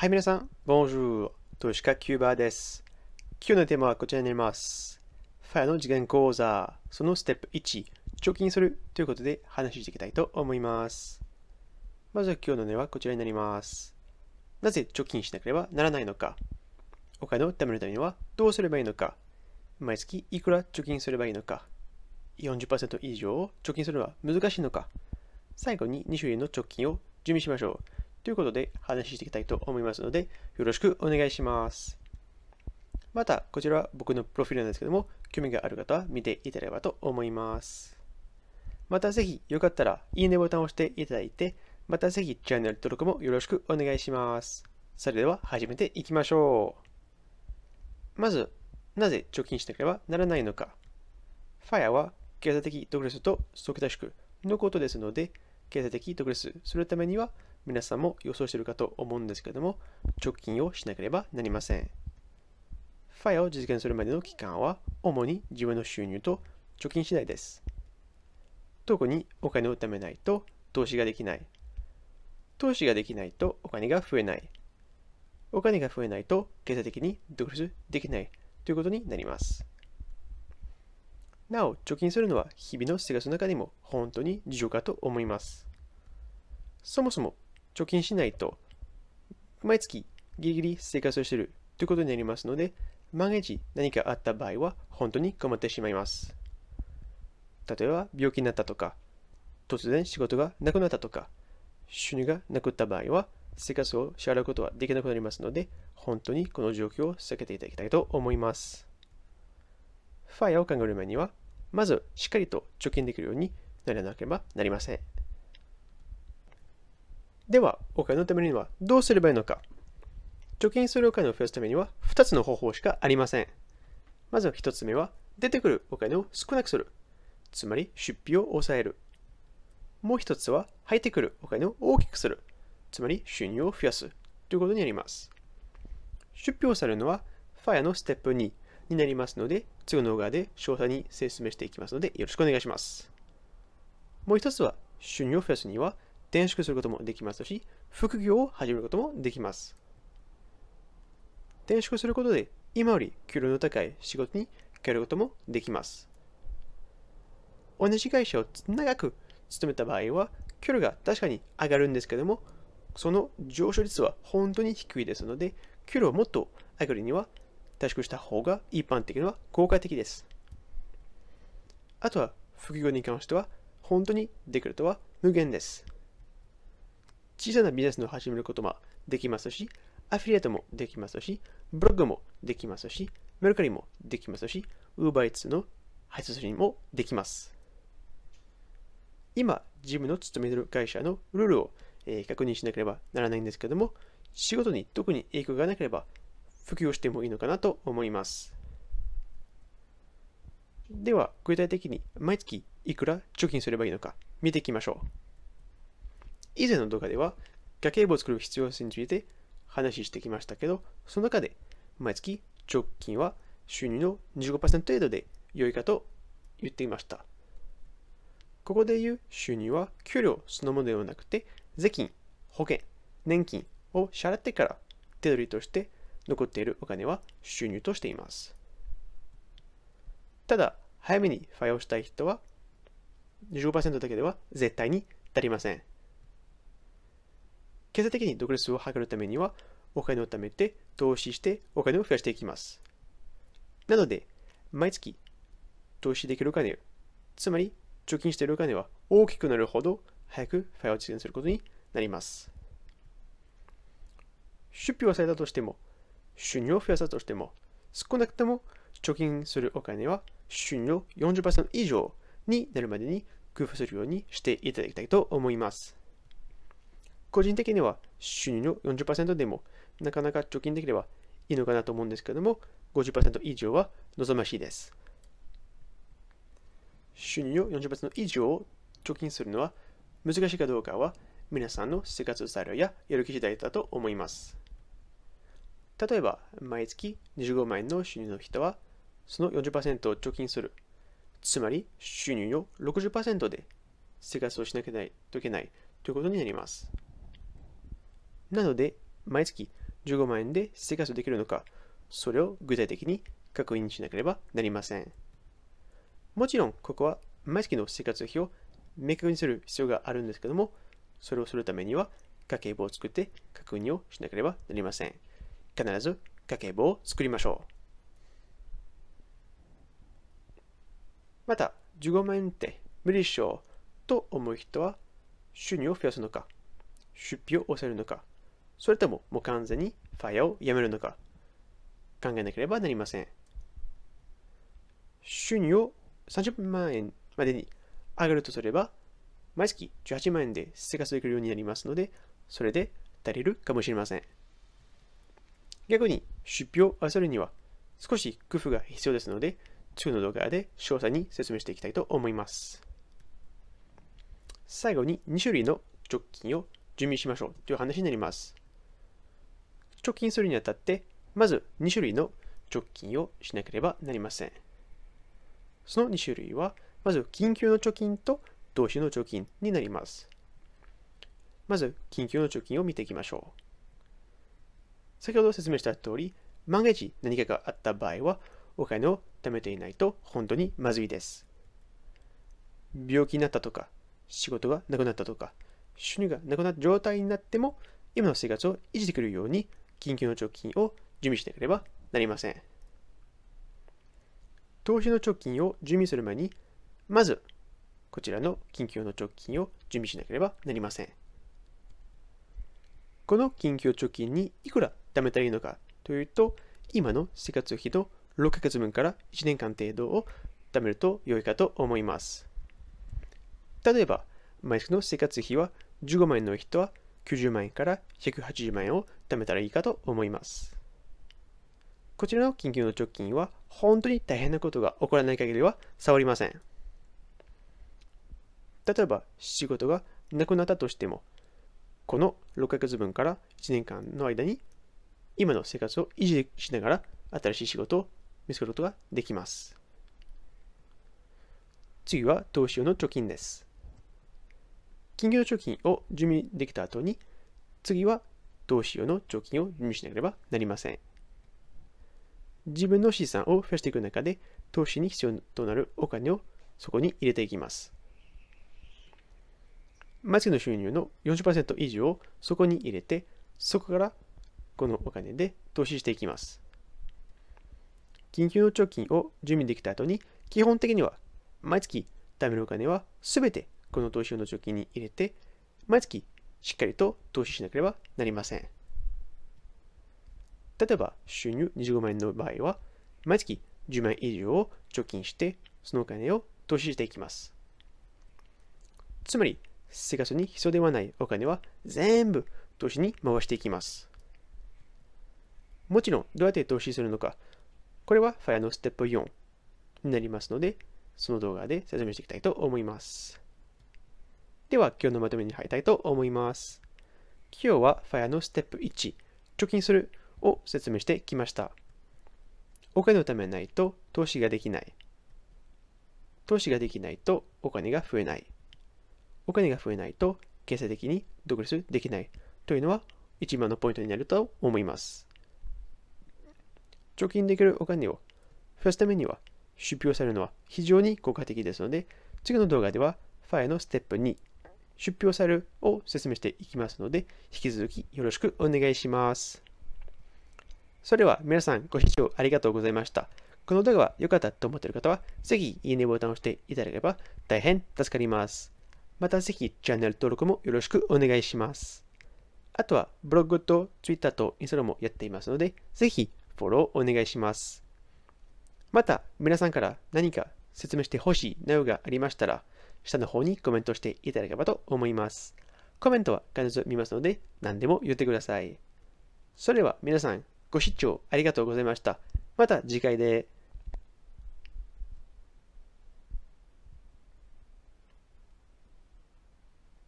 はい、皆さん、Bonjour! トシカキューバーです。今日のテーマはこちらになります。ファイアの次元講座、そのステップ1、貯金するということで話していきたいと思います。まずは今日の例はこちらになります。なぜ貯金しなければならないのかお金を貯めるためにはどうすればいいのか毎月いくら貯金すればいいのか40%以上を貯金するのは難しいのか最後に2種類の貯金を準備しましょう。ということで話していきたいと思いますので、よろしくお願いします。また、こちらは僕のプロフィールなんですけども、興味がある方は見ていただければと思います。またぜひ、よかったら、いいねボタンを押していただいて、またぜひ、チャンネル登録もよろしくお願いします。それでは、始めていきましょう。まず、なぜ貯金しなければならないのか。FIRE は、経済的独立と即短縮のことですので、経済的独立するためには、皆さんも予想しているかと思うんですけども、貯金をしなければなりません。ファイアを実現するまでの期間は、主に自分の収入と貯金次第です。特にお金を貯めないと投資ができない。投資ができないとお金が増えない。お金が増えないと経済的に独立できないということになります。なお、貯金するのは日々の生活の中でも本当に重要かと思います。そもそも貯金しないと、毎月ギリギリ生活をしているということになりますので、万が一何かあった場合は本当に困ってしまいます。例えば病気になったとか、突然仕事がなくなったとか、収入がなくった場合は生活を支払うことはできなくなりますので、本当にこの状況を避けていただきたいと思います。ファイアを考える前には、まずしっかりと貯金できるようにならなければなりません。では、お金のためにはどうすればいいのか。貯金するお金を増やすためには2つの方法しかありません。まず1つ目は、出てくるお金を少なくする。つまり出費を抑える。もう1つは、入ってくるお金を大きくする。つまり収入を増やす。ということになります。出費をされるのは、FIRE のステップ2になりますので、次の動画で詳細に説明していきますので、よろしくお願いします。もう1つは、収入を増やすには、転職することもできますし、副業を始めることもできます。転職することで、今より給料の高い仕事に変けることもできます。同じ会社を長く勤めた場合は、給料が確かに上がるんですけども、その上昇率は本当に低いですので、給料をもっと上げるには、退職した方が一般的には効果的です。あとは、副業に関しては、本当にできるとは無限です。小さなビジネスの始めることもできますし、アフィリエイトもできますし、ブログもできますし、メルカリもできますし、UberEats の配達にもできます。今、自分の勤める会社のルールを、えー、確認しなければならないんですけども、仕事に特に影響がなければ普及してもいいのかなと思います。では、具体的に毎月いくら貯金すればいいのか見ていきましょう。以前の動画では家計簿を作る必要性について話してきましたけど、その中で毎月直近は収入の25%程度で良いかと言っていました。ここで言う収入は給料そのものではなくて税金、保険、年金を支払ってから手取りとして残っているお金は収入としています。ただ、早めにファイをしたい人は25%だけでは絶対に足りません。経済的に独立を図るためには、お金を貯めて、投資して、お金を増やしていきます。なので、毎月、投資できるお金、つまり、貯金しているお金は大きくなるほど、早くファイを実現することになります。出費を抑えたとしても、収入を増やしたとしても、少なくとも貯金するお金は収入40%以上になるまでに工夫するようにしていただきたいと思います。個人的には収入の40%でもなかなか貯金できればいいのかなと思うんですけども、50%以上は望ましいです。収入の40%以上を貯金するのは難しいかどうかは皆さんの生活スタイルややる気次第だと思います。例えば、毎月25万円の収入の人は、その40%を貯金する。つまり、収入の60%で生活をしなきゃいけないということになります。なので、毎月15万円で生活できるのか、それを具体的に確認しなければなりません。もちろん、ここは毎月の生活費を明確にする必要があるんですけども、それをするためには家計簿を作って確認をしなければなりません。必ず家計簿を作りましょう。また、15万円って無理でしょうと思う人は、収入を増やすのか、出費を抑えるのか、それとも、もう完全にファイアをやめるのか考えなければなりません。収入を30万円までに上がるとすれば、毎月18万円で生活できるようになりますので、それで足りるかもしれません。逆に、出費を合わせるには、少し工夫が必要ですので、次の動画で詳細に説明していきたいと思います。最後に2種類の直近を準備しましょうという話になります。貯金するにあたって、まず2種類の貯金をしなければなりません。その2種類は、まず緊急の貯金と同種の貯金になります。まず、緊急の貯金を見ていきましょう。先ほど説明した通り、万が一何かがあった場合は、お金を貯めていないと本当にまずいです。病気になったとか、仕事がなくなったとか、収入がなくなった状態になっても、今の生活を維持できるように緊急の直近を準備しなければなりません。投資の直近を準備する前に、まず、こちらの緊急の直近を準備しなければなりません。この緊急貯金にいくら貯めたらいいのかというと、今の生活費の6ヶ月分から1年間程度を貯めると良いかと思います。例えば、毎月の生活費は15万円の人は90万円から180万円を貯めたらいいかと思います。こちらの緊急の貯金は本当に大変なことが起こらない限りは触りません。例えば仕事がなくなったとしても、この6ヶ月分から1年間の間に今の生活を維持しながら新しい仕事を見つけることができます。次は投資用の貯金です。金魚の貯金を準備できた後に、次は投資用の貯金を準備しなければなりません。自分の資産を増やしていく中で、投資に必要となるお金をそこに入れていきます。毎月の収入の40%以上をそこに入れて、そこからこのお金で投資していきます。緊急の貯金を準備できた後に、基本的には毎月貯めるお金は全てこの投資用の貯金に入れて、毎月しっかりと投資しなければなりません。例えば、収入25万円の場合は、毎月10万円以上を貯金して、そのお金を投資していきます。つまり、生活に必要ではないお金は全部投資に回していきます。もちろん、どうやって投資するのか、これはファイアのステップ4になりますので、その動画で説明していきたいと思います。では今日のまとめに入りたいと思います。今日は FIRE のステップ1、貯金するを説明してきました。お金のためないと投資ができない。投資ができないとお金が増えない。お金が増えないと経済的に独立できないというのは一番のポイントになると思います。貯金できるお金を増やすためには出費をされるのは非常に効果的ですので、次の動画では FIRE のステップ2、出費をされるを説明していきますので、引き続きよろしくお願いします。それでは皆さんご視聴ありがとうございました。この動画が良かったと思っている方は、ぜひいいねボタンを押していただければ大変助かります。またぜひチャンネル登録もよろしくお願いします。あとはブログと Twitter と Instagram もやっていますので、ぜひフォローお願いします。また皆さんから何か説明してほしい内容がありましたら、下の方にコメントしていただければと思います。コメントは必ず見ますので、何でも言ってください。それでは皆さん、ご視聴ありがとうございました。また次回で。